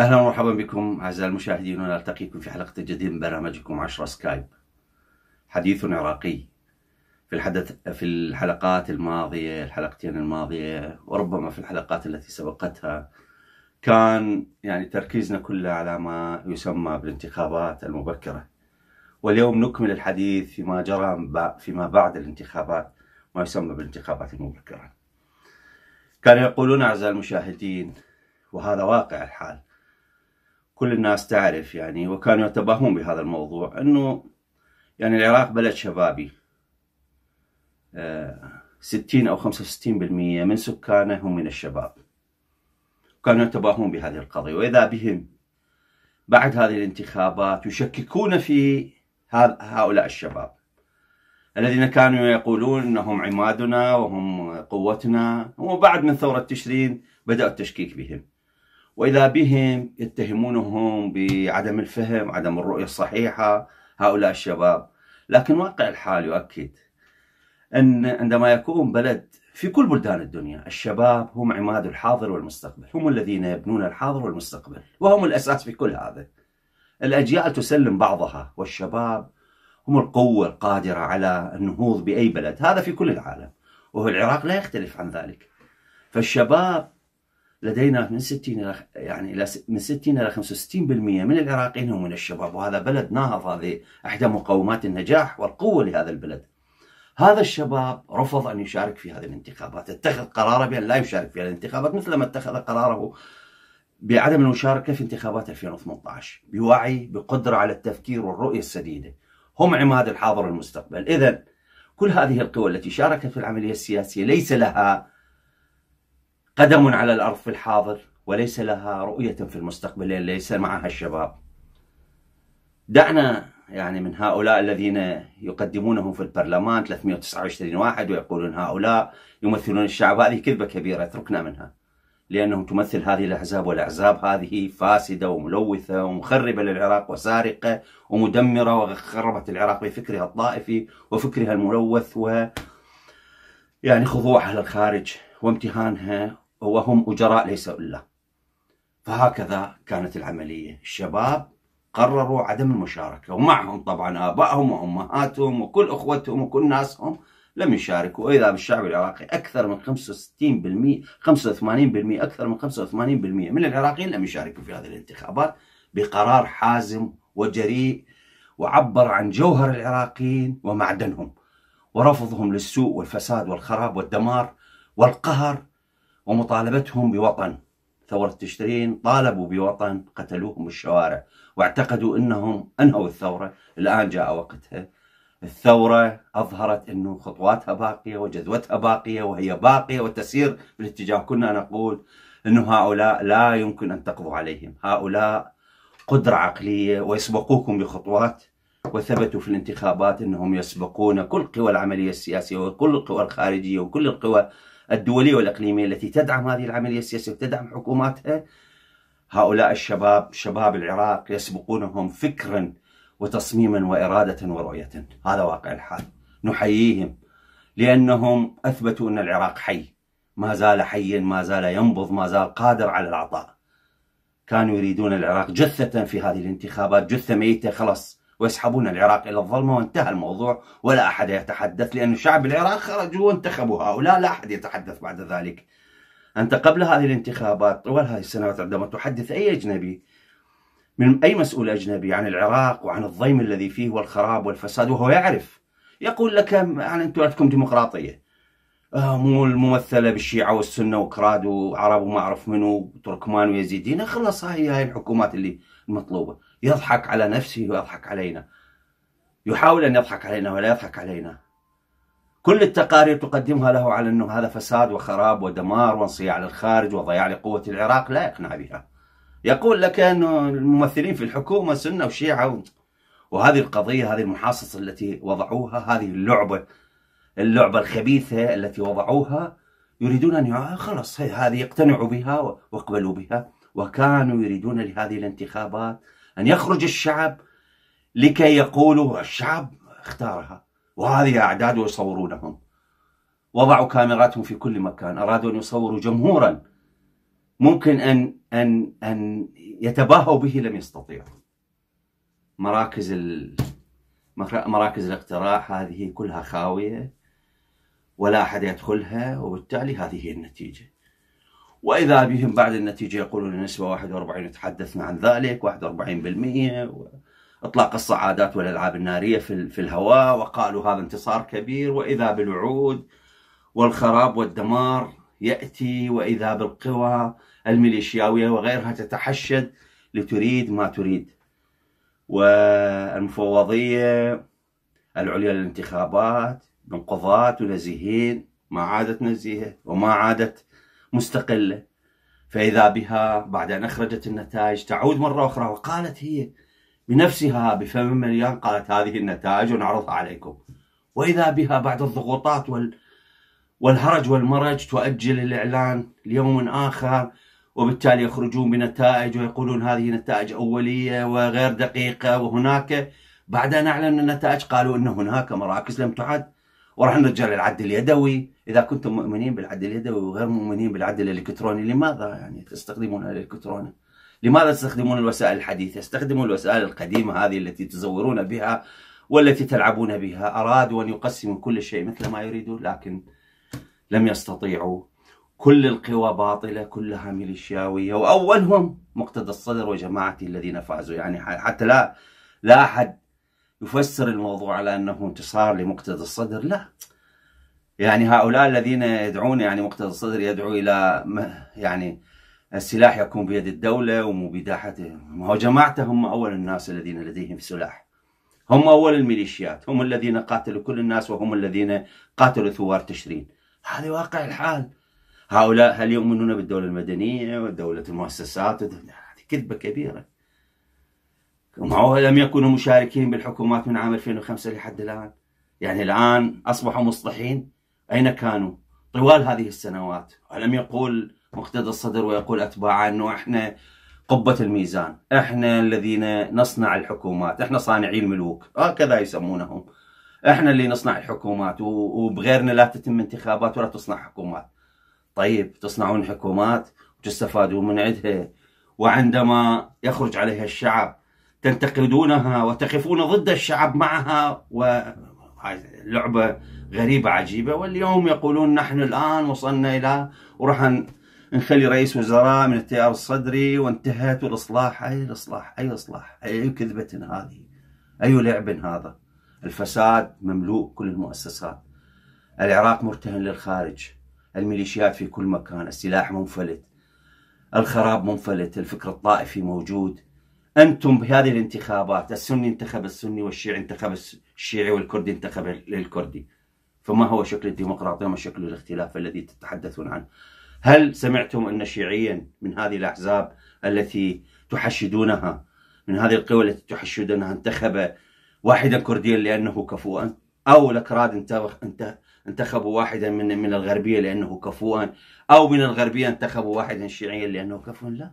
اهلا ومرحبا بكم اعزائي المشاهدين ونلتقيكم في حلقه جديده من برنامجكم 10 سكايب حديث عراقي في الحدث في الحلقات الماضيه الحلقتين الماضيه وربما في الحلقات التي سبقتها كان يعني تركيزنا كله على ما يسمى بالانتخابات المبكره واليوم نكمل الحديث فيما جرى فيما بعد الانتخابات ما يسمى بالانتخابات المبكره كانوا يقولون اعزائي المشاهدين وهذا واقع الحال كل الناس تعرف يعني وكانوا يتباهون بهذا الموضوع أنه يعني العراق بلد شبابي آه، ستين أو خمسة وستين بالمية من سكانه هم من الشباب كانوا يتباهون بهذه القضية وإذا بهم بعد هذه الانتخابات يشككون في هؤلاء الشباب الذين كانوا يقولون أنهم عمادنا وهم قوتنا وبعد من ثورة تشرين بدأ التشكيك بهم وإذا بهم يتهمونهم بعدم الفهم عدم الرؤية الصحيحة هؤلاء الشباب لكن واقع الحال يؤكد أن عندما يكون بلد في كل بلدان الدنيا الشباب هم عماد الحاضر والمستقبل هم الذين يبنون الحاضر والمستقبل وهم الأساس في كل هذا الأجيال تسلم بعضها والشباب هم القوة القادرة على النهوض بأي بلد هذا في كل العالم وهو العراق لا يختلف عن ذلك فالشباب لدينا من 60 الى يعني الى من 60 الى 65% من العراقيين هم من الشباب وهذا بلد ناهض هذه احدى مقومات النجاح والقوه لهذا البلد. هذا الشباب رفض ان يشارك في هذه الانتخابات، اتخذ قراره بان لا يشارك في هذه الانتخابات مثلما اتخذ قراره بعدم المشاركه في انتخابات 2018 بوعي بقدره على التفكير والرؤيه السديده. هم عماد الحاضر والمستقبل، اذا كل هذه القوى التي شاركت في العمليه السياسيه ليس لها قدم على الأرض في الحاضر وليس لها رؤية في المستقبل ليس معها الشباب دعنا يعني من هؤلاء الذين يقدمونهم في البرلمان 329 واحد ويقولون هؤلاء يمثلون الشعب هذه كذبة كبيرة اتركنا منها لأنهم تمثل هذه الأحزاب والأحزاب هذه فاسدة وملوثة ومخربة للعراق وسارقة ومدمرة وخربت العراق بفكرها الطائفي وفكرها الملوث و يعني خضوعها للخارج وامتهانها وهم أجراء ليسوا إلا فهكذا كانت العملية الشباب قرروا عدم المشاركة ومعهم طبعا آبائهم وأمهاتهم وكل أخوتهم وكل ناسهم لم يشاركوا وإذا بالشعب العراقي أكثر من 65% 85% أكثر من 85% من العراقيين لم يشاركوا في هذه الانتخابات بقرار حازم وجريء وعبر عن جوهر العراقيين ومعدنهم ورفضهم للسوء والفساد والخراب والدمار والقهر ومطالبتهم بوطن ثورة تشرين طالبوا بوطن قتلوهم بالشوارع واعتقدوا أنهم أنهوا الثورة الآن جاء وقتها الثورة أظهرت أنه خطواتها باقية وجذوتها باقية وهي باقية وتسير بالاتجاه كنا نقول أنه هؤلاء لا يمكن أن تقضوا عليهم هؤلاء قدرة عقلية ويسبقوكم بخطوات وثبتوا في الانتخابات أنهم يسبقون كل قوى العملية السياسية وكل القوى الخارجية وكل القوى الدولية والإقليمية التي تدعم هذه العملية السياسية وتدعم حكوماتها هؤلاء الشباب شباب العراق يسبقونهم فكرا وتصميما وإرادة ورؤية هذا واقع الحال نحييهم لأنهم أثبتوا أن العراق حي ما زال حيا ما زال ينبض ما زال قادر على العطاء كانوا يريدون العراق جثة في هذه الانتخابات جثة ميتة خلاص ويسحبون العراق إلى الظلمة وانتهى الموضوع ولا أحد يتحدث لأن شعب العراق خرجوا وانتخبوا هؤلاء لا أحد يتحدث بعد ذلك أنت قبل هذه الانتخابات طوال هذه السنوات عندما تحدث أي أجنبي من أي مسؤول أجنبي عن العراق وعن الضيم الذي فيه والخراب والفساد وهو يعرف يقول لك يعني أنتم عندكم ديمقراطية آه، مو الممثلة بالشيعة والسنة وكراد وعرب وما أعرف منو تركمان ويزيدين خلص هاي هاي الحكومات اللي مطلوبة يضحك على نفسه ويضحك علينا يحاول أن يضحك علينا ولا يضحك علينا كل التقارير تقدمها له على أنه هذا فساد وخراب ودمار وانصياع للخارج وضياع لقوة العراق لا يقنع بها يقول لك أنه الممثلين في الحكومة سنة وشيعة وهذه القضية هذه المحاصصة التي وضعوها هذه اللعبة اللعبة الخبيثة التي وضعوها يريدون أن آه، خلاص هذه يقتنعوا بها واقبلوا بها وكانوا يريدون لهذه الانتخابات أن يخرج الشعب لكي يقولوا الشعب اختارها وهذه أعداد يصورونهم وضعوا كاميراتهم في كل مكان أرادوا أن يصوروا جمهورا ممكن أن أن أن يتباهوا به لم يستطيعوا مراكز ال... مراكز الاقتراع هذه كلها خاوية ولا أحد يدخلها وبالتالي هذه هي النتيجة وإذا بهم بعد النتيجة يقولون نسبة 41 تحدثنا عن ذلك 41% إطلاق الصعادات والألعاب النارية في, في الهواء وقالوا هذا انتصار كبير وإذا بالوعود والخراب والدمار يأتي وإذا بالقوى الميليشياوية وغيرها تتحشد لتريد ما تريد والمفوضية العليا للانتخابات من قضاة ونزيهين ما عادت نزيهة وما عادت مستقلة فإذا بها بعد أن أخرجت النتائج تعود مرة أخرى وقالت هي بنفسها بفم مليان قالت هذه النتائج ونعرضها عليكم وإذا بها بعد الضغوطات وال والهرج والمرج تؤجل الإعلان ليوم آخر وبالتالي يخرجون بنتائج ويقولون هذه نتائج أولية وغير دقيقة وهناك بعد أن أعلن النتائج قالوا أن هناك مراكز لم تعد وراح نرجع للعد اليدوي اذا كنتم مؤمنين بالعد اليدوي وغير مؤمنين بالعد الالكتروني لماذا يعني تستخدمون الالكتروني؟ لماذا تستخدمون الوسائل الحديثه؟ استخدموا الوسائل القديمه هذه التي تزورون بها والتي تلعبون بها، ارادوا ان يقسموا كل شيء مثل ما يريدوا لكن لم يستطيعوا. كل القوى باطله كلها ميليشياويه واولهم مقتدى الصدر وجماعته الذين فازوا يعني حتى لا لا احد يفسر الموضوع على أنه انتصار لمقتدى الصدر لا يعني هؤلاء الذين يدعون يعني مقتدى الصدر يدعو إلى يعني السلاح يكون بيد الدولة ومبيداحته ما هو جماعته هم أول الناس الذين لديهم سلاح هم أول الميليشيات هم الذين قاتلوا كل الناس وهم الذين قاتلوا ثوار تشرين هذا واقع الحال هؤلاء هل يؤمنون بالدولة المدنية ودولة المؤسسات هذه كذبة كبيرة لم يكونوا مشاركين بالحكومات من عام 2005 لحد الآن يعني الآن أصبحوا مصلحين أين كانوا طوال هذه السنوات ولم يقول مقتدى الصدر ويقول أتباعه أنه إحنا قبة الميزان إحنا الذين نصنع الحكومات إحنا صانعي الملوك هكذا آه يسمونهم إحنا اللي نصنع الحكومات وبغيرنا لا تتم انتخابات ولا تصنع حكومات طيب تصنعون حكومات وتستفادون من عندها وعندما يخرج عليها الشعب تنتقدونها وتقفون ضد الشعب معها ولعبة غريبة عجيبة واليوم يقولون نحن الآن وصلنا إلى وراح نخلي رئيس وزراء من التيار الصدري وانتهت والإصلاح أي الإصلاح أي إصلاح أي كذبة هذه أي لعب هذا الفساد مملوء كل المؤسسات العراق مرتهن للخارج الميليشيات في كل مكان السلاح منفلت الخراب منفلت الفكر الطائفي موجود انتم بهذه الانتخابات السني انتخب السني والشيعي انتخب الشيعي والكردي انتخب الكردي فما هو شكل الديمقراطيه وما شكل الاختلاف الذي تتحدثون عنه هل سمعتم ان شيعيا من هذه الاحزاب التي تحشدونها من هذه القوى التي تحشدونها انتخب واحدا كرديا لانه كفؤا او الاكراد انتخبوا واحدا من من الغربيه لانه كفؤا او من الغربيه انتخبوا واحدا شيعيا لانه كفؤا لا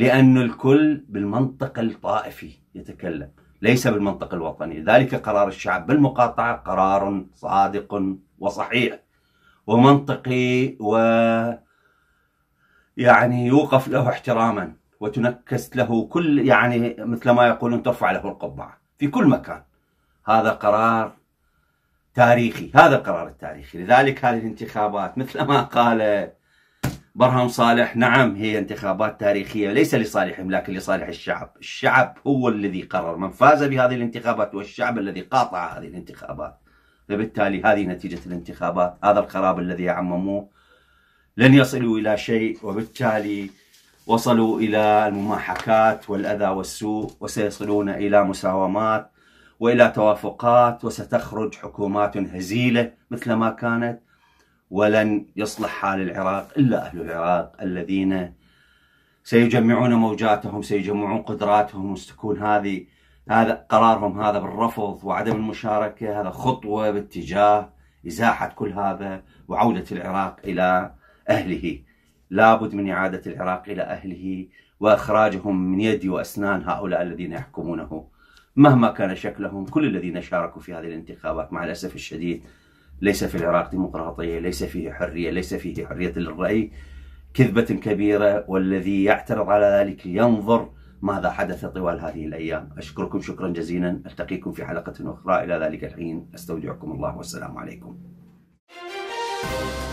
لأن الكل بالمنطق الطائفي يتكلم ليس بالمنطق الوطني ذلك قرار الشعب بالمقاطعة قرار صادق وصحيح ومنطقي و يعني يوقف له احتراما وتنكس له كل يعني مثل ما يقولون ترفع له القبعة في كل مكان هذا قرار تاريخي هذا القرار التاريخي لذلك هذه الانتخابات مثل ما قال برهم صالح نعم هي انتخابات تاريخية ليس لصالحهم لكن لصالح الشعب الشعب هو الذي قرر من فاز بهذه الانتخابات والشعب الذي قاطع هذه الانتخابات فبالتالي هذه نتيجة الانتخابات هذا الخراب الذي عمموه لن يصلوا إلى شيء وبالتالي وصلوا إلى المماحكات والأذى والسوء وسيصلون إلى مساومات وإلى توافقات وستخرج حكومات هزيلة مثل ما كانت ولن يصلح حال العراق إلا أهل العراق الذين سيجمعون موجاتهم سيجمعون قدراتهم وستكون هذه هذا قرارهم هذا بالرفض وعدم المشاركة هذا خطوة باتجاه إزاحة كل هذا وعودة العراق إلى أهله لابد من إعادة العراق إلى أهله وإخراجهم من يد وأسنان هؤلاء الذين يحكمونه مهما كان شكلهم كل الذين شاركوا في هذه الانتخابات مع الأسف الشديد ليس في العراق ديمقراطية ليس فيه حرية ليس فيه حرية للرأي كذبة كبيرة والذي يعترض على ذلك ينظر ماذا حدث طوال هذه الأيام أشكركم شكرا جزيلا ألتقيكم في حلقة أخرى إلى ذلك الحين أستودعكم الله والسلام عليكم Thank you.